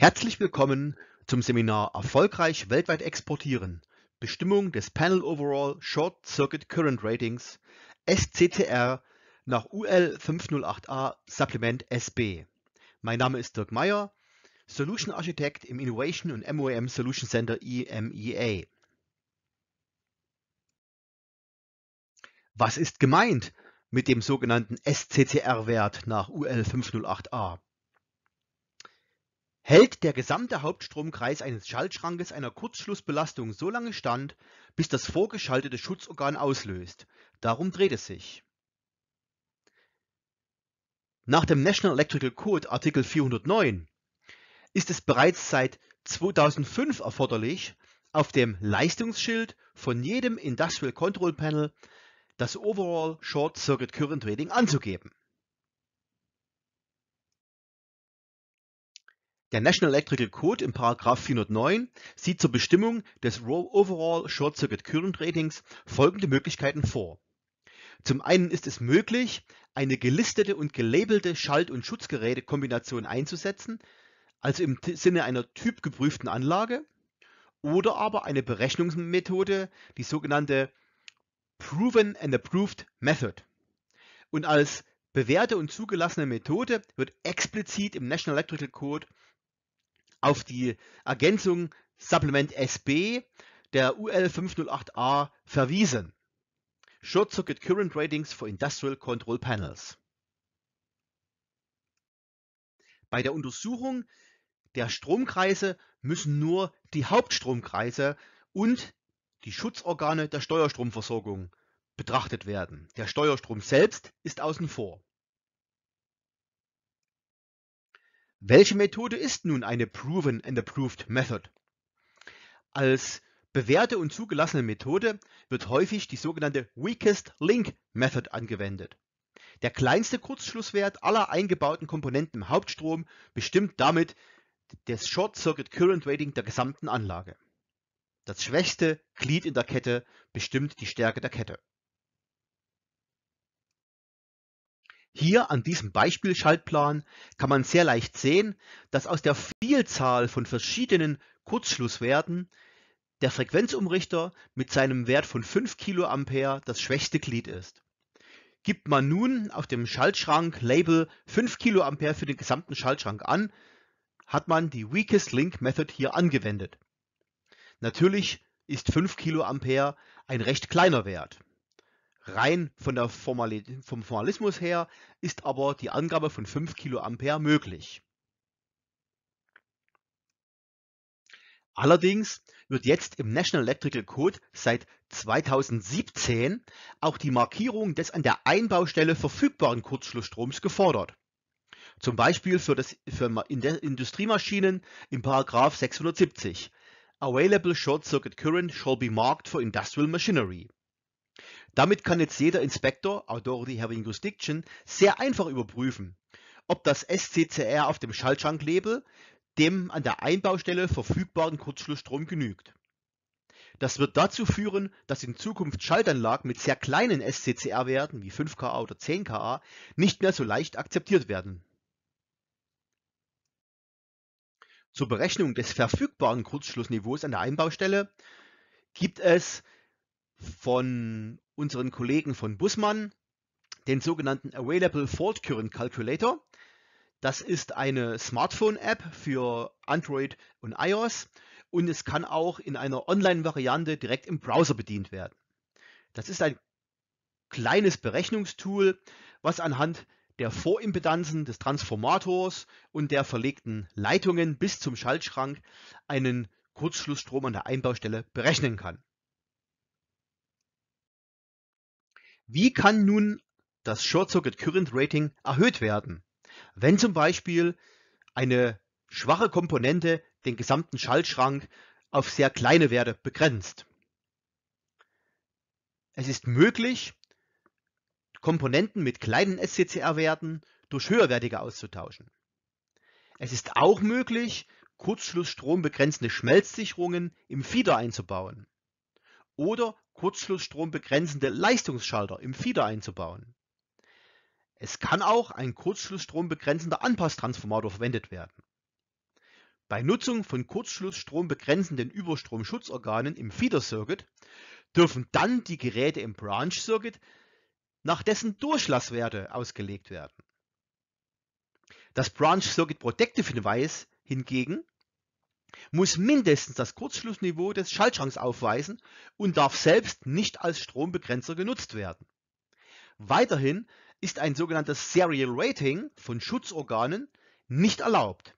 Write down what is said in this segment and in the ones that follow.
Herzlich willkommen zum Seminar Erfolgreich weltweit exportieren. Bestimmung des Panel Overall Short Circuit Current Ratings SCCR nach UL 508a Supplement SB. Mein Name ist Dirk Meyer, Solution Architect im Innovation und MOM Solution Center EMEA. Was ist gemeint mit dem sogenannten SCCR-Wert nach UL 508a? hält der gesamte Hauptstromkreis eines Schaltschrankes einer Kurzschlussbelastung so lange stand, bis das vorgeschaltete Schutzorgan auslöst. Darum dreht es sich. Nach dem National Electrical Code Artikel 409 ist es bereits seit 2005 erforderlich, auf dem Leistungsschild von jedem Industrial Control Panel das Overall Short Circuit Current Rating anzugeben. Der National Electrical Code in § 409 sieht zur Bestimmung des Overall Short Circuit Current Ratings folgende Möglichkeiten vor. Zum einen ist es möglich, eine gelistete und gelabelte Schalt- und Schutzgerätekombination einzusetzen, also im Sinne einer typgeprüften Anlage, oder aber eine Berechnungsmethode, die sogenannte Proven and Approved Method. Und als bewährte und zugelassene Methode wird explizit im National Electrical Code auf die Ergänzung Supplement SB der UL 508a verwiesen. Short Circuit Current Ratings for Industrial Control Panels. Bei der Untersuchung der Stromkreise müssen nur die Hauptstromkreise und die Schutzorgane der Steuerstromversorgung betrachtet werden. Der Steuerstrom selbst ist außen vor. Welche Methode ist nun eine Proven and Approved Method? Als bewährte und zugelassene Methode wird häufig die sogenannte Weakest Link Method angewendet. Der kleinste Kurzschlusswert aller eingebauten Komponenten im Hauptstrom bestimmt damit das Short Circuit Current Rating der gesamten Anlage. Das schwächste Glied in der Kette bestimmt die Stärke der Kette Hier an diesem Beispielschaltplan kann man sehr leicht sehen, dass aus der Vielzahl von verschiedenen Kurzschlusswerten der Frequenzumrichter mit seinem Wert von 5 kA das schwächste Glied ist. Gibt man nun auf dem Schaltschrank Label 5 kA für den gesamten Schaltschrank an, hat man die Weakest Link Method hier angewendet. Natürlich ist 5 kA ein recht kleiner Wert. Rein von der Formali vom Formalismus her ist aber die Angabe von 5 Kiloampere möglich. Allerdings wird jetzt im National Electrical Code seit 2017 auch die Markierung des an der Einbaustelle verfügbaren Kurzschlussstroms gefordert. Zum Beispiel für, das, für Industriemaschinen im Paragraph 670. Available short circuit current shall be marked for industrial machinery. Damit kann jetzt jeder Inspektor (Authority Having Jurisdiction) sehr einfach überprüfen, ob das SCCR auf dem Schaltschranklabel dem an der Einbaustelle verfügbaren Kurzschlussstrom genügt. Das wird dazu führen, dass in Zukunft Schaltanlagen mit sehr kleinen SCCR-Werten wie 5 kA oder 10 kA nicht mehr so leicht akzeptiert werden. Zur Berechnung des verfügbaren Kurzschlussniveaus an der Einbaustelle gibt es von unseren Kollegen von Busmann, den sogenannten Available Fault Current Calculator. Das ist eine Smartphone-App für Android und iOS und es kann auch in einer Online-Variante direkt im Browser bedient werden. Das ist ein kleines Berechnungstool, was anhand der Vorimpedanzen des Transformators und der verlegten Leitungen bis zum Schaltschrank einen Kurzschlussstrom an der Einbaustelle berechnen kann. Wie kann nun das Short Circuit Current Rating erhöht werden, wenn zum Beispiel eine schwache Komponente den gesamten Schaltschrank auf sehr kleine Werte begrenzt? Es ist möglich, Komponenten mit kleinen SCCR-Werten durch höherwertige auszutauschen. Es ist auch möglich, Kurzschlussstrom begrenzende Schmelzsicherungen im Feeder einzubauen oder Kurzschlussstrom begrenzende Leistungsschalter im Feeder einzubauen. Es kann auch ein Kurzschlussstrom begrenzender Anpasstransformator verwendet werden. Bei Nutzung von Kurzschlussstrom begrenzenden Überstromschutzorganen im Feeder Circuit dürfen dann die Geräte im Branch Circuit nach dessen Durchlasswerte ausgelegt werden. Das Branch Circuit Protective Hinweis hingegen muss mindestens das Kurzschlussniveau des Schaltschranks aufweisen und darf selbst nicht als Strombegrenzer genutzt werden. Weiterhin ist ein sogenanntes Serial Rating von Schutzorganen nicht erlaubt.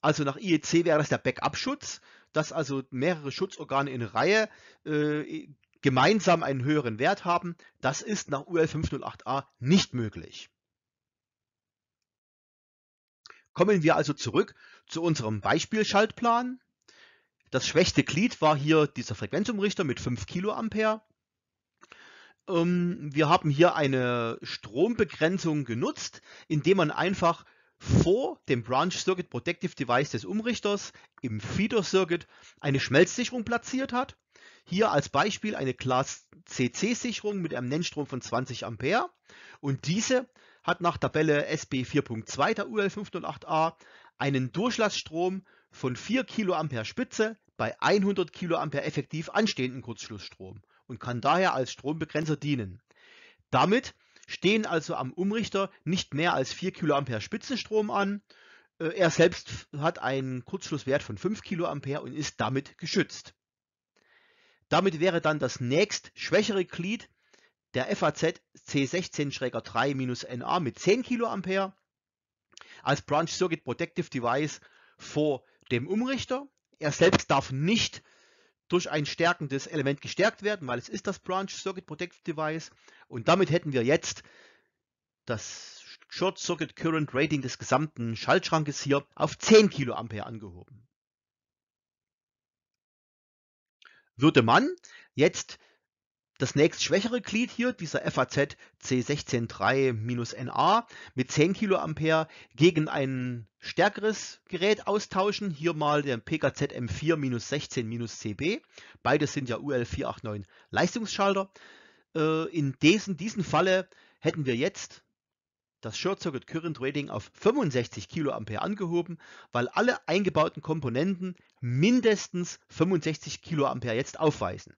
Also nach IEC wäre das der Backup-Schutz, dass also mehrere Schutzorgane in Reihe äh, gemeinsam einen höheren Wert haben. Das ist nach UL 508a nicht möglich. Kommen wir also zurück zu unserem Beispielschaltplan. Das schwächste Glied war hier dieser Frequenzumrichter mit 5 kA. Ähm, wir haben hier eine Strombegrenzung genutzt, indem man einfach vor dem Branch Circuit Protective Device des Umrichters im Feeder Circuit eine Schmelzsicherung platziert hat. Hier als Beispiel eine Class CC Sicherung mit einem Nennstrom von 20 Ampere und diese hat nach Tabelle SB 4.2 der UL 508a einen Durchlassstrom von 4 kA Spitze bei 100 kA effektiv anstehenden Kurzschlussstrom und kann daher als Strombegrenzer dienen. Damit stehen also am Umrichter nicht mehr als 4 kA Spitzenstrom an. Äh, er selbst hat einen Kurzschlusswert von 5 kA und ist damit geschützt. Damit wäre dann das nächst schwächere Glied der FAZ C16-3-NA mit 10 kA als Branch Circuit Protective Device vor dem Umrichter. Er selbst darf nicht durch ein stärkendes Element gestärkt werden, weil es ist das Branch Circuit Protective Device. Und damit hätten wir jetzt das Short Circuit Current Rating des gesamten Schaltschrankes hier auf 10 kA angehoben. Würde man jetzt das nächst schwächere Glied hier, dieser FAZ C163-NA mit 10 kA gegen ein stärkeres Gerät austauschen. Hier mal den PKZ M4-16-CB. Beides sind ja UL489 Leistungsschalter. Äh, in diesen, diesen Falle hätten wir jetzt das Short Circuit Current Rating auf 65 kA angehoben, weil alle eingebauten Komponenten mindestens 65 kA jetzt aufweisen.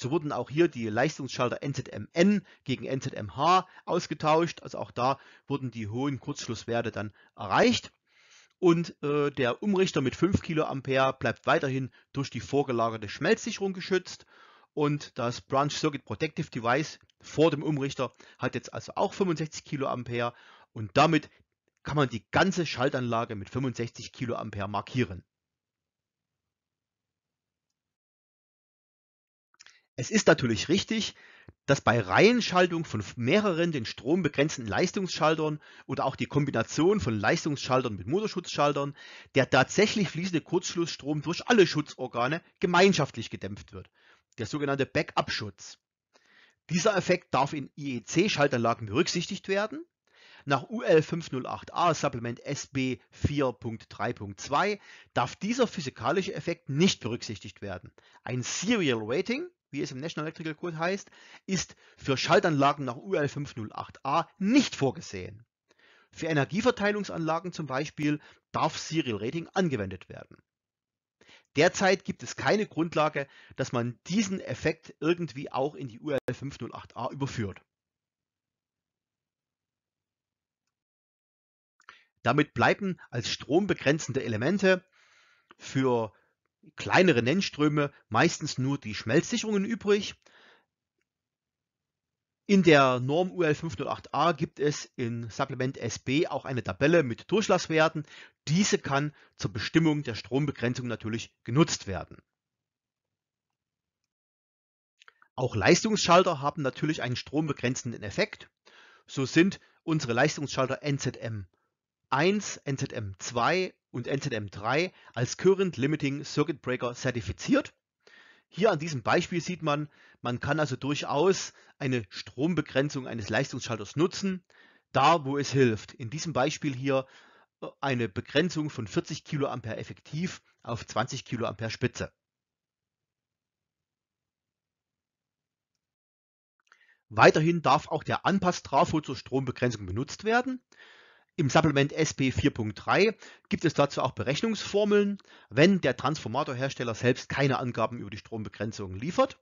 So wurden auch hier die Leistungsschalter NZMN gegen NZMH ausgetauscht. Also auch da wurden die hohen Kurzschlusswerte dann erreicht. Und äh, der Umrichter mit 5 kA bleibt weiterhin durch die vorgelagerte Schmelzsicherung geschützt. Und das Branch Circuit Protective Device vor dem Umrichter hat jetzt also auch 65 kA. Und damit kann man die ganze Schaltanlage mit 65 kA markieren. Es ist natürlich richtig, dass bei Reihenschaltung von mehreren den Strom begrenzenden Leistungsschaltern oder auch die Kombination von Leistungsschaltern mit Motorschutzschaltern der tatsächlich fließende Kurzschlussstrom durch alle Schutzorgane gemeinschaftlich gedämpft wird, der sogenannte Backup-Schutz. Dieser Effekt darf in iec schalterlagen berücksichtigt werden. Nach UL 508a Supplement SB 4.3.2 darf dieser physikalische Effekt nicht berücksichtigt werden. Ein Serial Rating wie es im National Electrical Code heißt, ist für Schaltanlagen nach UL 508a nicht vorgesehen. Für Energieverteilungsanlagen zum Beispiel darf Serial Rating angewendet werden. Derzeit gibt es keine Grundlage, dass man diesen Effekt irgendwie auch in die UL 508a überführt. Damit bleiben als strombegrenzende Elemente für kleinere Nennströme meistens nur die Schmelzsicherungen übrig. In der Norm UL 508a gibt es in Supplement SB auch eine Tabelle mit Durchlasswerten. Diese kann zur Bestimmung der Strombegrenzung natürlich genutzt werden. Auch Leistungsschalter haben natürlich einen strombegrenzenden Effekt. So sind unsere Leistungsschalter NZM 1, NZM 2 und NZM 3 als Current Limiting Circuit Breaker zertifiziert. Hier an diesem Beispiel sieht man, man kann also durchaus eine Strombegrenzung eines Leistungsschalters nutzen, da wo es hilft. In diesem Beispiel hier äh, eine Begrenzung von 40 kA effektiv auf 20 kA Spitze. Weiterhin darf auch der Anpass-Trafo zur Strombegrenzung benutzt werden. Im Supplement SP 4.3 gibt es dazu auch Berechnungsformeln, wenn der Transformatorhersteller selbst keine Angaben über die Strombegrenzung liefert.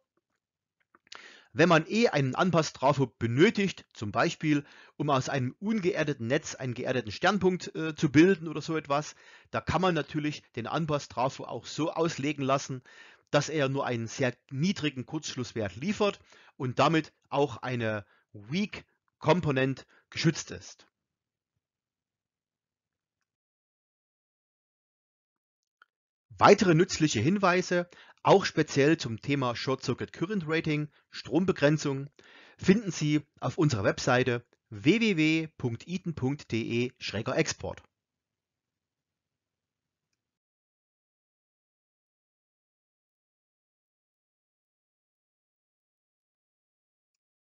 Wenn man eh einen Anpasstrafo benötigt, zum Beispiel um aus einem ungeerdeten Netz einen geerdeten Sternpunkt äh, zu bilden oder so etwas, da kann man natürlich den Anpasstrafo auch so auslegen lassen, dass er nur einen sehr niedrigen Kurzschlusswert liefert und damit auch eine Weak Component geschützt ist. Weitere nützliche Hinweise, auch speziell zum Thema Short Circuit Current Rating, Strombegrenzung, finden Sie auf unserer Webseite www.iten.de-export